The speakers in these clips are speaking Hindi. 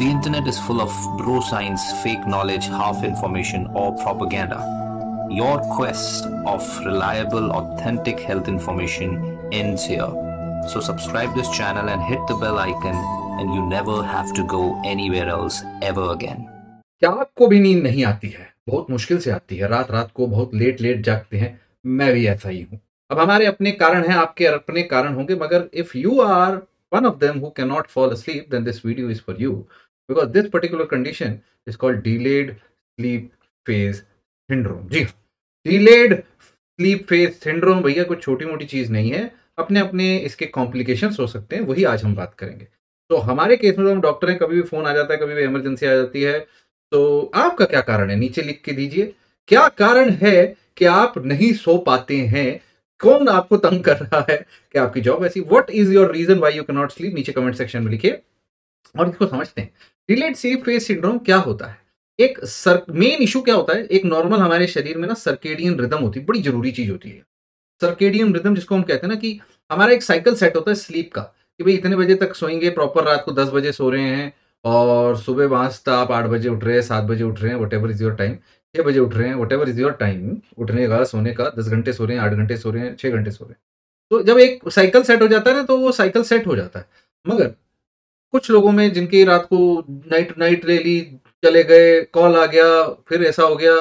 The internet is full of bro science, fake knowledge, half information, or propaganda. Your quest of reliable, authentic health information ends here. So subscribe this channel and hit the bell icon and you never have to go anywhere else ever again. क्या आपको भी नींद नहीं आती है बहुत मुश्किल से आती है रात रात को बहुत लेट लेट जागते हैं मैं भी ऐसा ही हूं अब हमारे अपने कारण हैं आपके अपने कारण होंगे मगर if you are one of them who cannot fall asleep, then this video is for you. because this particular condition is called delayed sleep phase syndrome ji delayed sleep phase syndrome bhaiya koi choti moti cheez nahi hai apne apne iske complications ho sakte hain wahi aaj hum baat karenge तो हमारे केस में तो हम डॉक्टर हैं कभी भी फोन आ जाता है कभी भी इमरजेंसी आ जाती है तो आपका क्या कारण है नीचे लिख के दीजिए क्या कारण है कि आप नहीं सो पाते हैं कौन आपको तंग कर रहा है कि आपकी जॉब ऐसी what is your reason why you can not sleep नीचे कमेंट सेक्शन में लिखिए और इसको समझते हैं डिलेड सी फेस सिंड्रोम क्या होता है एक सर मेन इशू क्या होता है एक नॉर्मल हमारे शरीर में ना सर्केडियन रिदम होती है बड़ी जरूरी चीज होती है सर्केडियन रिदम जिसको हम कहते हैं ना कि हमारा एक साइकिल सेट होता है स्लीप का कि भाई इतने बजे तक सोएंगे प्रॉपर रात को दस बजे सो रहे हैं और सुबह वहां से आप आठ बजे उठ रहे हैं सात बजे उठ रहे हैं whatever is your time छह बजे उठ रहे हैं whatever is your time उठने का सोने का दस घंटे सो रहे हैं आठ घंटे सो रहे हैं छह घंटे सो रहे हैं तो जब एक साइकिल सेट हो जाता है ना तो वो साइकिल सेट हो जाता है मगर कुछ लोगों में जिनकी रात को नाइट नाइट रैली चले गए कॉल आ गया फिर ऐसा हो गया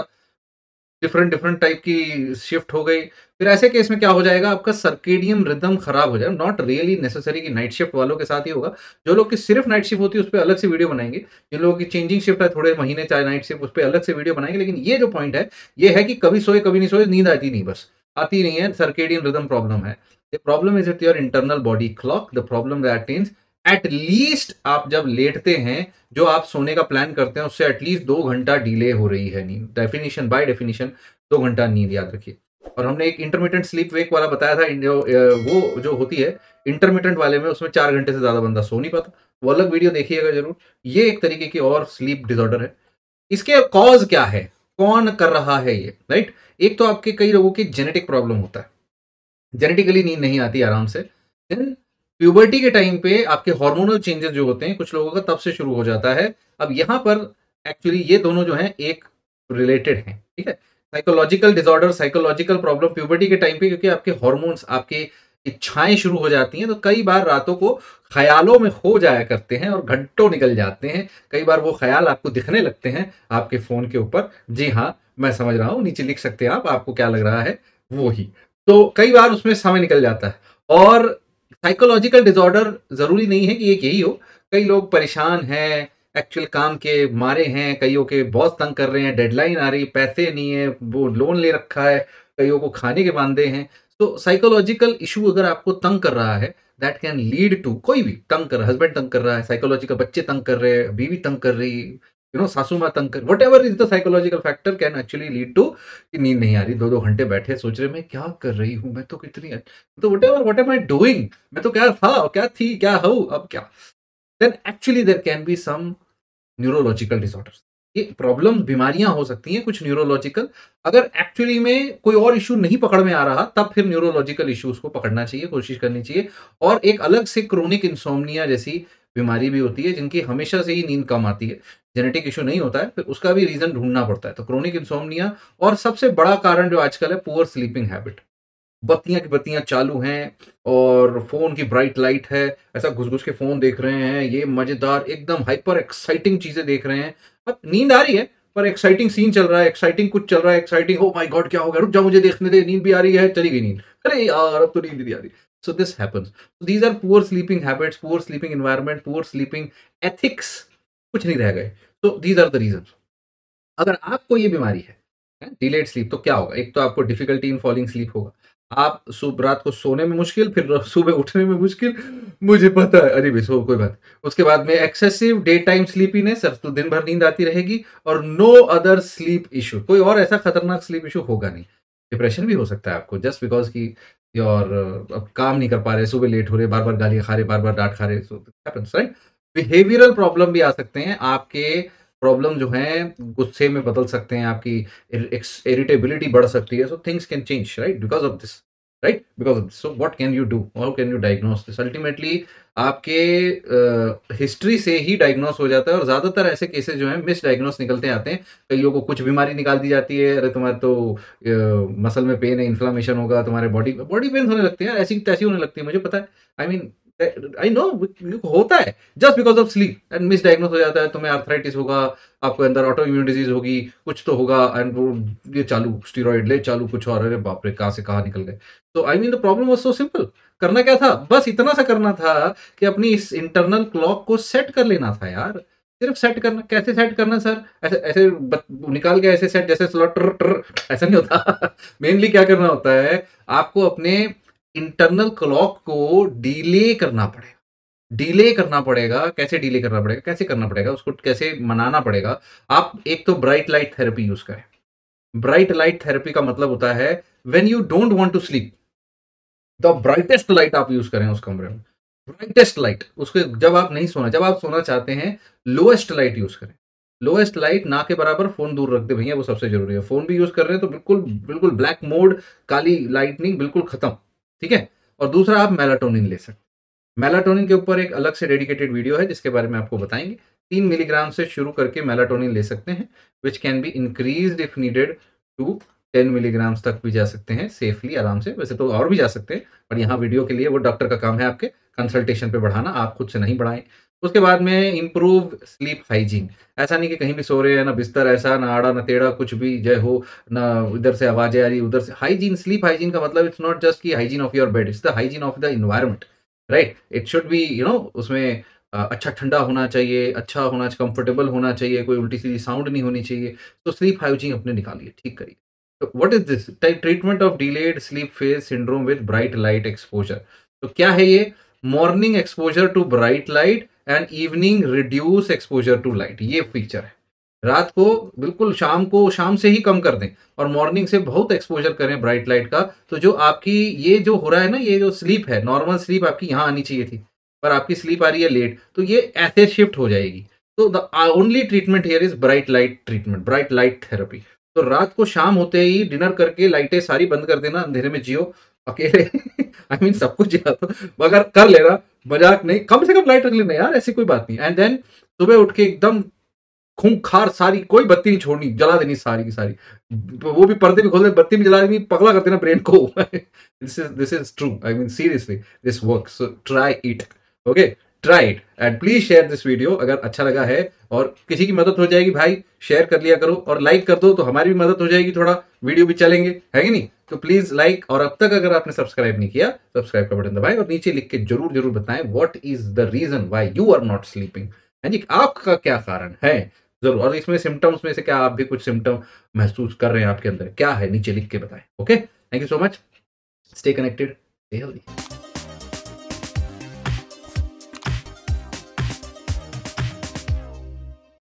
डिफरेंट डिफरेंट टाइप की शिफ्ट हो गई फिर ऐसे केस में क्या हो जाएगा आपका सर्केडियम रिदम खराब हो जाएगा नॉट रियली नेसेसरी कि नाइट शिफ्ट वालों के साथ ही होगा जो लोग की सिर्फ नाइट शिफ्ट होती है उस पर अलग से वीडियो बनाएंगे जिन लोगों की चेंजिंग शिफ्ट है थोड़े महीने चाहे नाइट शिफ्ट उस पर अलग से वीडियो बनाएंगे लेकिन ये जो पॉइंट है ये है कि कभी सोए कभी नहीं सोए नींद आती नहीं बस आती नहीं है सर्केडियम रिदम प्रॉब्लम है the problem is it your internal body clock the problem that means at least आप जब लेटते हैं जो आप सोने का प्लान करते हैं उससे एटलीस्ट दो घंटा डिले हो रही है नींद डेफिनेशन बाय डेफिनेशन दो घंटा नींद याद रखिए और हमने एक इंटरमीडियंट स्लीप वेक वाला बताया था वो जो होती है इंटरमीडियंट वाले में उसमें चार घंटे से ज़्यादा बंदा सो नहीं पाता वो अलग वीडियो देखिएगा जरूर ये एक तरीके की और स्लीप डिसऑर्डर है इसके कॉज क्या है कौन कर रहा है ये राइट एक तो आपके कई लोगों की जेनेटिक प्रॉब्लम होता है जेनेटिकली नींद नहीं आती आराम से देन प्यूबर्टी के टाइम पे आपके हार्मोनल चेंजेस जो होते हैं कुछ लोगों का तब से शुरू हो जाता है अब यहाँ पर एक्चुअली ये दोनों जो हैं एक रिलेटेड हैं ठीक है psychological disorder psychological problem puberty के टाइम पे क्योंकि आपके हॉर्मोन्स आपके इच्छाएं शुरू हो जाती हैं तो कई बार रातों को ख्यालों में हो जाया करते हैं और घंटों निकल जाते हैं कई बार वो ख्याल आपको दिखने लगते हैं आपके फोन के ऊपर जी हाँ मैं समझ रहा हूँ नीचे लिख सकते हैं आप आपको क्या लग रहा है वो ही तो कई बार उसमें समय निकल जाता है और साइकोलॉजिकल डिसऑर्डर ज़रूरी नहीं है कि एक यही हो कई लोग परेशान हैं एक्चुअल काम के मारे हैं कईयों के बॉस तंग कर रहे हैं डेडलाइन आ रही है पैसे नहीं है वो लोन ले रखा है कईयों को खाने के बांधे हैं तो साइकोलॉजिकल इशू अगर आपको तंग कर रहा है दैट कैन लीड टू कोई भी तंग कर हस्बैंड तंग कर रहा है साइकोलॉजिकल बच्चे तंग कर रहे हैं बीवी तंग कर रही यू नो सासू सासुमा तंग कर whatever is the psychological factor can actually lead to कि नींद नहीं आ रही दो दो घंटे बैठे सोच रहे मैं क्या कर रही हूँ मैं तो कितनी तो whatever what am I doing मैं तो क्या था क्या थी क्या हूँ अब क्या then actually there can be some neurological disorder ये प्रॉब्लम बीमारियां हो सकती हैं कुछ न्यूरोलॉजिकल अगर एक्चुअली में कोई और इशू नहीं पकड़ में आ रहा तब फिर न्यूरोलॉजिकल इश्यूज को पकड़ना चाहिए कोशिश करनी चाहिए और एक अलग से क्रोनिक इंसोमनिया जैसी बीमारी भी होती है जिनकी हमेशा से ही नींद कम आती है जेनेटिक इशू नहीं होता है फिर उसका भी रीज़न ढूंढना पड़ता है तो क्रोनिक इंसोमनिया और सबसे बड़ा कारण जो आजकल है पुअर स्लीपिंग हैबिट बत्तियां की बत्तियां चालू हैं और फोन की ब्राइट लाइट है ऐसा घुस घुस के फोन देख रहे हैं ये मजेदार एकदम हाइपर एक्साइटिंग चीजें देख रहे हैं अब नींद आ रही है पर एक्साइटिंग सीन चल रहा है एक्साइटिंग कुछ चल रहा है एक्साइटिंग oh हो माय गॉड क्या होगा रुक जाओ मुझे देखने दे नींद भी आ रही है चली गई नींद अरे यार अब तो नींद भी आ रही So this happens. So these are poor sleeping habits, poor sleeping environment, poor sleeping ethics. कुछ नहीं रह गए so these are the reasons अगर आपको ये बीमारी है डिलेड स्लीप तो क्या होगा एक तो आपको डिफिकल्टी इन फॉलिंग स्लीप होगा आप सुबह रात को सोने में मुश्किल फिर सुबह उठने में मुश्किल मुझे पता है अरे भाई सो कोई बात उसके बाद में एक्सेसिव डे टाइम स्लीपीनेस तो दिन भर नींद आती रहेगी और नो अदर स्लीप इशू कोई और ऐसा खतरनाक स्लीप इशू होगा नहीं डिप्रेशन भी हो सकता है आपको जस्ट बिकॉज की और अब काम नहीं कर पा रहे सुबह लेट हो रहे बार बार गालियाँ खा रहे बार बार डांट खा रहे सो राइट बिहेवियरल प्रॉब्लम भी आ सकते हैं आपके प्रॉब्लम जो है गुस्से में बदल सकते हैं आपकी इरिटेबिलिटी बढ़ सकती है so things can change right because of this right because so what can you do how can you diagnose this ultimately आपके हिस्ट्री uh, से ही डायग्नोस हो जाता है और ज़्यादातर ऐसे केसेस जो हैं मिस डायग्नोस निकलते आते हैं कईयों को कुछ बीमारी निकाल दी जाती है अरे तुम्हारे तो मसल में पेन है इन्फ्लामेशन होगा तुम्हारे बॉडी बॉडी पेन होने लगते हैं ऐसी तैसी होने लगती है मुझे पता है I I mean mean, I know होता है just because of sleep and misdiagnose हो जाता है तुम्हें आर्थराइटिस होगा आपके अंदर ऑटो इम्यून डिजीज होगी कुछ तो होगा एंड वो ये चालू स्टीरोइड ले चालू कुछ और अरे बाप रे कहाँ से कहाँ निकल गए तो I mean the problem was so simple करना क्या था बस इतना सा करना था कि अपनी इस इंटरनल क्लॉक को सेट कर लेना था यार सिर्फ सेट करना कैसे सेट करना सर ऐसे ऐसे निकाल के ऐसे सेट जैसे स्लॉट ऐसा नहीं होता मेनली क्या करना होता है आपको अपने इंटरनल क्लॉक को डिले करना पड़ेगा डिले करना पड़ेगा कैसे डिले करना पड़ेगा कैसे करना पड़ेगा उसको कैसे मनाना पड़ेगा आप एक तो ब्राइट लाइट थेरेपी यूज करें ब्राइट लाइट थेरेपी का मतलब होता है when you don't want to sleep the brightest light आप यूज करें उस कमरे में ब्राइटेस्ट लाइट उसके जब आप नहीं सोना जब आप सोना चाहते हैं लोएस्ट लाइट यूज करें लोएस्ट लाइट ना के बराबर फोन दूर रख दे भैया वो सबसे जरूरी है फोन भी यूज कर रहे हैं तो बिल्कुल बिल्कुल ब्लैक मोड काली लाइटनिंग बिल्कुल खत्म ठीक है और दूसरा आप मेलाटोनिन ले सकते मेलाटोनिन के ऊपर एक अलग से डेडिकेटेड वीडियो है जिसके बारे में आपको बताएंगे तीन मिलीग्राम से शुरू करके मेलाटोनिन ले सकते हैं which can be increase if needed to ten milligrams तक भी जा सकते हैं सेफली आराम से वैसे तो और भी जा सकते हैं पर यहाँ वीडियो के लिए वो डॉक्टर का काम है आपके कंसल्टेशन पे बढ़ाना आप खुद से नहीं बढ़ाएं उसके बाद में इम्प्रूव स्लीप हाइजीन ऐसा नहीं कि कहीं भी सो रहे हैं ना बिस्तर ऐसा ना आड़ा ना टेढ़ा कुछ भी जय हो ना इधर से आवाज़ें आ रही उधर से हाइजीन स्लीप हाइजीन का मतलब इट्स नॉट जस्ट की hygiene of your bed it's the hygiene of the environment right it should be you know उसमें अच्छा ठंडा होना चाहिए अच्छा होना कंफर्टेबल होना चाहिए कोई उल्टी सीधी साउंड नहीं होनी चाहिए तो स्लीप हाइजीन अपने निकालिए ठीक करिए तो is this treatment of delayed sleep phase syndrome with bright light exposure तो क्या है ये morning exposure to bright light and evening reduce exposure to light ये फीचर है रात को बिल्कुल शाम को शाम से ही कम कर दें और मॉर्निंग से बहुत एक्सपोजर करें ब्राइट लाइट का तो जो आपकी ये जो हो रहा है ना ये जो स्लीप है नॉर्मल स्लीप आपकी यहाँ आनी चाहिए थी पर आपकी स्लीप आ रही है लेट तो ये ऐसे शिफ्ट हो जाएगी तो the only treatment here is bright light treatment bright light therapy तो रात को शाम होते ही डिनर करके लाइटें सारी बंद कर देना अंधेरे में जियो अकेले आई मीन सब कुछ तो मगर कर लेना मजाक नहीं कम से कम लाइट रख लेना यार ऐसी कोई बात नहीं एंड देन सुबह उठ के एकदम खूंखार सारी कोई बत्ती नहीं छोड़नी जला देनी सारी की सारी वो भी पर्दे भी खोल दे बत्ती भी जला देनी पगला करते ना ब्रेन को this is this is true I mean seriously this work so try it okay it and please share this video अगर अच्छा लगा है और किसी की मदद हो जाएगी भाई शेयर कर लिया करो और लाइक कर दो तो हमारी भी मदद हो जाएगी थोड़ा वीडियो भी चलेंगे है कि नहीं तो प्लीज लाइक और अब तक अगर आपने सब्सक्राइब नहीं किया सब्सक्राइब का बटन दबाएं और नीचे लिख के जरूर जरूर बताएं what is the reason why you are not sleeping है जी आपका क्या कारण है जरूर और इसमें सिम्टम्स में से क्या आप भी कुछ सिम्टम महसूस कर रहे हैं आपके अंदर क्या है नीचे लिख के बताएं okay thank you so much stay connected healthy